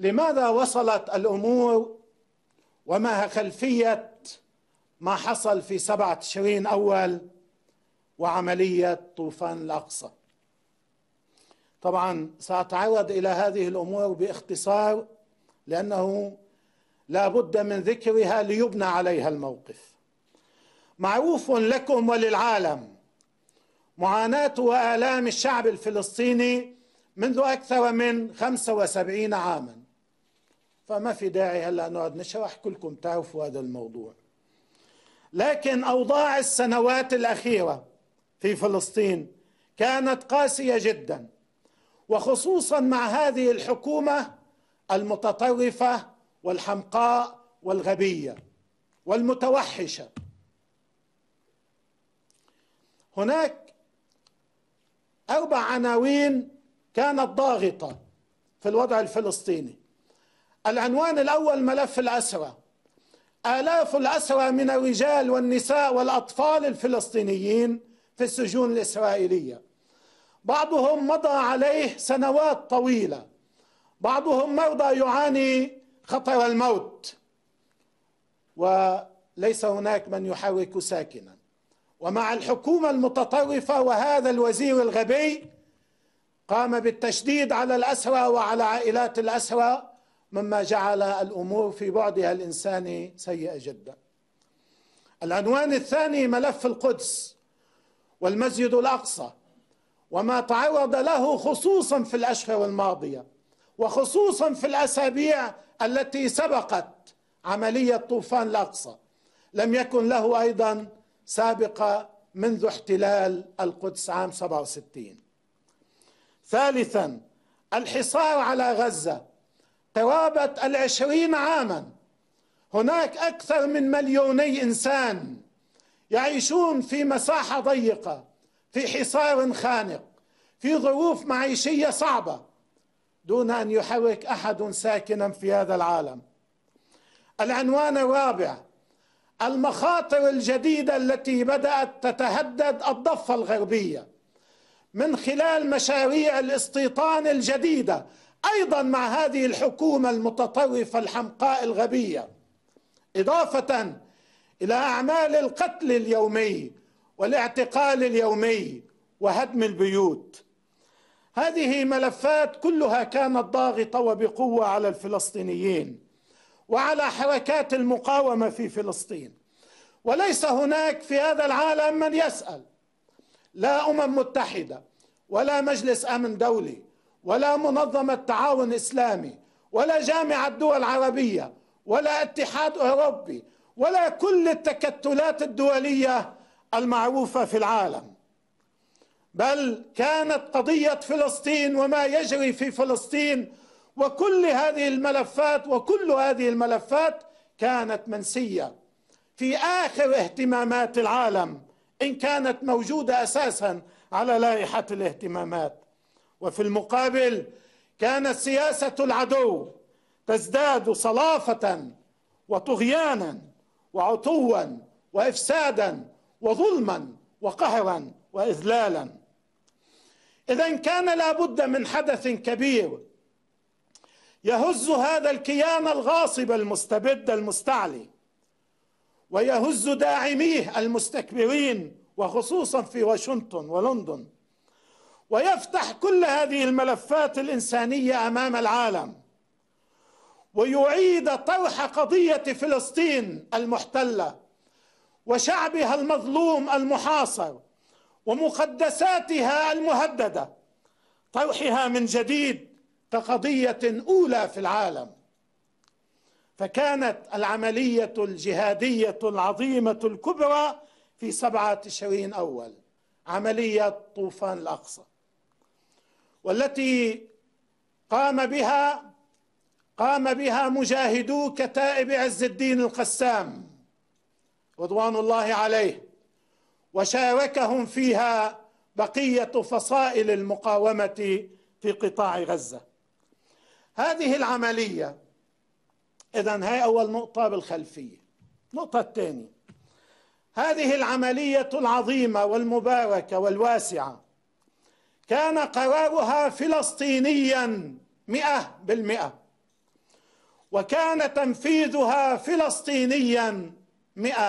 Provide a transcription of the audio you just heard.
لماذا وصلت الامور وما خلفيه ما حصل في 7 تشرين اول وعمليه طوفان الاقصى طبعا ساتعرض الى هذه الامور باختصار لانه لا بد من ذكرها ليبنى عليها الموقف معروف لكم وللعالم معاناه والام الشعب الفلسطيني منذ اكثر من 75 عاما فما في داعي هلا نقعد نشرح كلكم تعرفوا هذا الموضوع لكن اوضاع السنوات الاخيره في فلسطين كانت قاسيه جدا وخصوصا مع هذه الحكومه المتطرفه والحمقاء والغبيه والمتوحشه هناك اربع عناوين كانت ضاغطه في الوضع الفلسطيني العنوان الأول ملف الأسرة آلاف الأسرى من الرجال والنساء والأطفال الفلسطينيين في السجون الإسرائيلية بعضهم مضى عليه سنوات طويلة بعضهم مرضى يعاني خطر الموت وليس هناك من يحرك ساكنا ومع الحكومة المتطرفة وهذا الوزير الغبي قام بالتشديد على الأسرى وعلى عائلات الأسرى مما جعل الامور في بعدها الانساني سيئه جدا. العنوان الثاني ملف القدس والمسجد الاقصى وما تعرض له خصوصا في الاشهر الماضيه وخصوصا في الاسابيع التي سبقت عمليه طوفان الاقصى لم يكن له ايضا سابقه منذ احتلال القدس عام 67 ثالثا الحصار على غزه قرابة العشرين عاما هناك أكثر من مليوني إنسان يعيشون في مساحة ضيقة في حصار خانق في ظروف معيشية صعبة دون أن يحرك أحد ساكنا في هذا العالم العنوان الرابع المخاطر الجديدة التي بدأت تتهدد الضفة الغربية من خلال مشاريع الاستيطان الجديدة ايضا مع هذه الحكومه المتطرفه الحمقاء الغبيه اضافه الى اعمال القتل اليومي والاعتقال اليومي وهدم البيوت هذه ملفات كلها كانت ضاغطه وبقوه على الفلسطينيين وعلى حركات المقاومه في فلسطين وليس هناك في هذا العالم من يسال لا امم متحده ولا مجلس امن دولي ولا منظمة تعاون إسلامي ولا جامعة دول العربية ولا اتحاد أوروبي ولا كل التكتلات الدولية المعروفة في العالم بل كانت قضية فلسطين وما يجري في فلسطين وكل هذه الملفات وكل هذه الملفات كانت منسية في آخر اهتمامات العالم إن كانت موجودة أساسا على لائحة الاهتمامات وفي المقابل كانت سياسه العدو تزداد صلافه وطغيانا وعتوا وافسادا وظلما وقهرا واذلالا اذا كان لابد من حدث كبير يهز هذا الكيان الغاصب المستبد المستعلي ويهز داعميه المستكبرين وخصوصا في واشنطن ولندن ويفتح كل هذه الملفات الانسانيه امام العالم ويعيد طرح قضيه فلسطين المحتله وشعبها المظلوم المحاصر ومقدساتها المهدده طرحها من جديد كقضيه اولى في العالم فكانت العمليه الجهاديه العظيمه الكبرى في 7 تشرين اول عمليه طوفان الاقصى والتي قام بها قام بها مجاهدو كتائب عز الدين القسام رضوان الله عليه وشاركهم فيها بقيه فصائل المقاومه في قطاع غزه هذه العمليه اذا هي اول نقطه بالخلفيه النقطه الثانيه هذه العمليه العظيمه والمباركه والواسعه كان قرارها فلسطينيا مئة بالمئة وكان تنفيذها فلسطينيا مئة